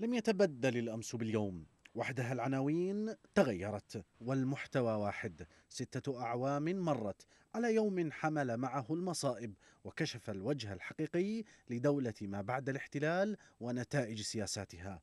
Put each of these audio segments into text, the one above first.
لم يتبدل الأمس باليوم وحدها العناوين تغيرت والمحتوى واحد ستة أعوام مرت على يوم حمل معه المصائب وكشف الوجه الحقيقي لدولة ما بعد الاحتلال ونتائج سياساتها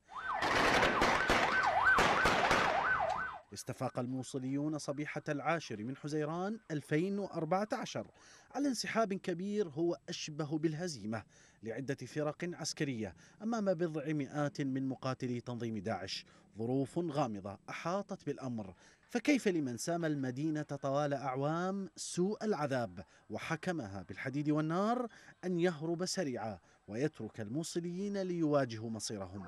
استفاق الموصليون صبيحة العاشر من حزيران 2014 على انسحاب كبير هو أشبه بالهزيمة لعدة فرق عسكرية أمام بضع مئات من مقاتلي تنظيم داعش ظروف غامضة أحاطت بالأمر فكيف لمن سام المدينة طوال أعوام سوء العذاب وحكمها بالحديد والنار أن يهرب سريعا ويترك الموصليين ليواجهوا مصيرهم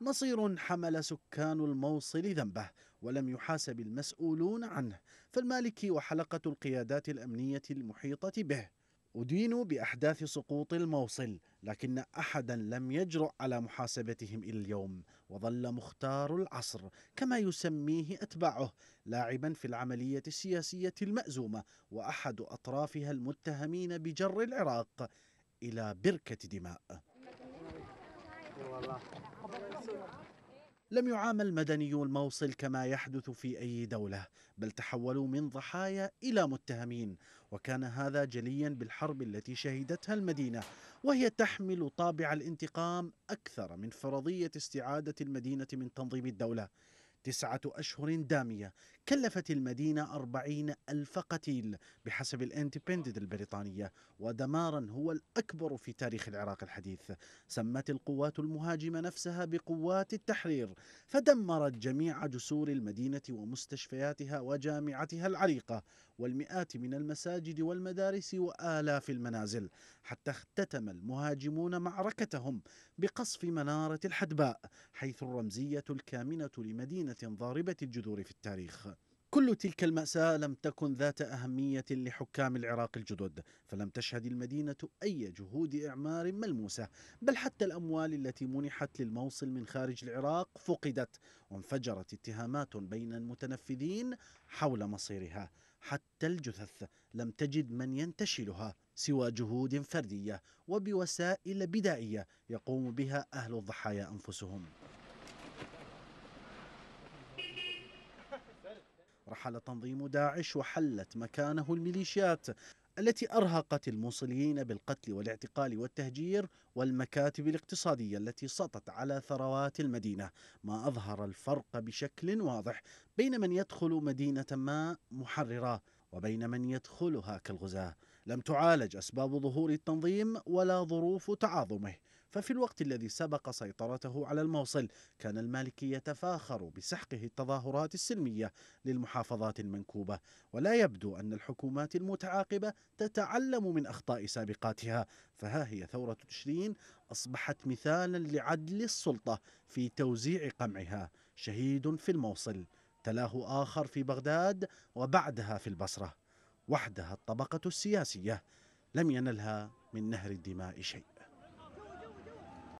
مصير حمل سكان الموصل ذنبه ولم يحاسب المسؤولون عنه فالمالكي وحلقة القيادات الأمنية المحيطة به أدينوا بأحداث سقوط الموصل لكن أحدا لم يجرؤ على محاسبتهم إلى اليوم وظل مختار العصر كما يسميه أتباعه لاعبا في العملية السياسية المأزومة وأحد أطرافها المتهمين بجر العراق إلى بركة دماء لم يعامل مدنيو الموصل كما يحدث في أي دولة بل تحولوا من ضحايا إلى متهمين وكان هذا جليا بالحرب التي شهدتها المدينة وهي تحمل طابع الانتقام أكثر من فرضية استعادة المدينة من تنظيم الدولة تسعة أشهر دامية كلفت المدينة أربعين ألف قتيل بحسب الانتبندد البريطانية ودمارا هو الأكبر في تاريخ العراق الحديث سمت القوات المهاجمة نفسها بقوات التحرير فدمرت جميع جسور المدينة ومستشفياتها وجامعتها العريقة والمئات من المساجد والمدارس وآلاف المنازل حتى اختتم المهاجمون معركتهم بقصف منارة الحدباء حيث الرمزية الكامنة لمدينة ضاربة الجذور في التاريخ كل تلك المأساة لم تكن ذات أهمية لحكام العراق الجدد فلم تشهد المدينة أي جهود إعمار ملموسة بل حتى الأموال التي منحت للموصل من خارج العراق فقدت وانفجرت اتهامات بين المتنفذين حول مصيرها حتى الجثث لم تجد من ينتشلها سوى جهود فردية وبوسائل بدائية يقوم بها أهل الضحايا أنفسهم رحل تنظيم داعش وحلت مكانه الميليشيات التي أرهقت الموصليين بالقتل والاعتقال والتهجير والمكاتب الاقتصادية التي سطت على ثروات المدينة ما أظهر الفرق بشكل واضح بين من يدخل مدينة ما محررة وبين من يدخلها كالغزاة لم تعالج أسباب ظهور التنظيم ولا ظروف تعاظمه ففي الوقت الذي سبق سيطرته على الموصل كان المالكي يتفاخر بسحقه التظاهرات السلمية للمحافظات المنكوبة ولا يبدو أن الحكومات المتعاقبة تتعلم من أخطاء سابقاتها فها هي ثورة تشرين أصبحت مثالا لعدل السلطة في توزيع قمعها شهيد في الموصل تلاه آخر في بغداد وبعدها في البصرة وحدها الطبقة السياسية لم ينلها من نهر الدماء شيء